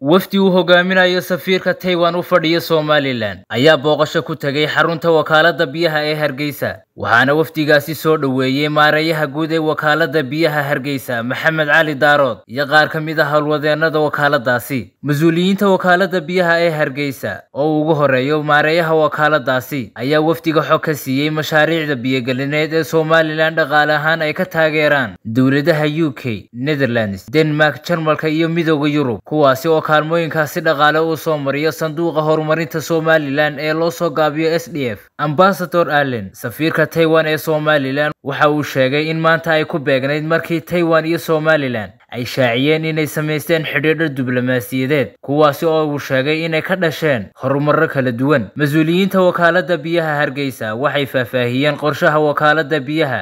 wafdi uu hogaaminayo safiirka taiwan u fadhiya somalilan ayaa booqasho ku tegay xarunta wakaalada biyaha ee hargeysa waxaana wafdigaasi soo dhoweeyey maarayaha guud ee wakaaladda biyaha hargeysa maxamed cali daarood iyo qaar ka mid ah howlwadeennada wakaaladdaasi mas-uuliyiinta wakaaladda biyaha ee hargeysa oo ugu horeeyo maarayaha wakaaladaasi ayaa wafdiga xog ka siiyey mashaariicda biyogelineed ee somalilan dhaqaale ahaan ay ka taageeraan dowladaha u k netherlands denmark jarmalka iyo midooda yurub kuwaasi oo kaalmooyinkaasi dhaqaale uu soo mariyo sanduuqa horumarinta somalilan ee loo soo gaabiyo s d f ambasador allen safiirka Taiwan ee Somaliland waxa uu sheegay in maanta ay ku beegnayd markii Taiwan iyo somalilan ay shaaciyeen inay samaysteen xidhiidho diblomaasiyadeed kuwaasi oo uu sheegay inay ka dhasheen horumarro kala duwan mas-uuliyiinta wakaaladda biyaha hargeysa waxay faahfaahiyeen qorshaha wakaaladda biyaha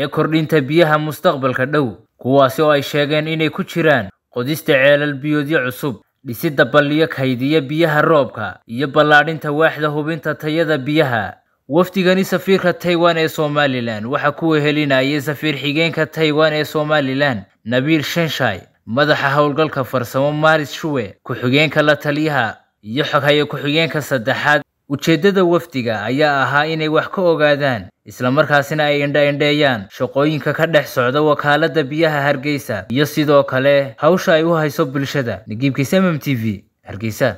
ee kordhinta biyaha mustaqbalka dhow kuwaasi oo ay sheegeen inay ku jiraan qodista ceelal biyoodyo cusub dhisidda balliyo kaydiya biyaha roobka iyo ballaadhinta waaxda hubinta tayada biyaha wafdigani safiirka taiwan ee somalilan waxaa kuwa helinayay safiir xigeenka taiwan ee somalilan nabiil shenshay madaxa howlgalka farsamo maaris shuwe ku-xigeenka la taliyaha iyo xoghaya ku-xigeenka saddexaad ujeeddada wafdiga ayaa ahaa inay wax ka ogaadaan isla markaasina ay indha-indheeyaan shaqooyinka ka dhex socda wakaaladda biyaha hargeysa iyo sidoo kale hawsha ay u hayso bulshada nagiibkiis m m t v hargeysa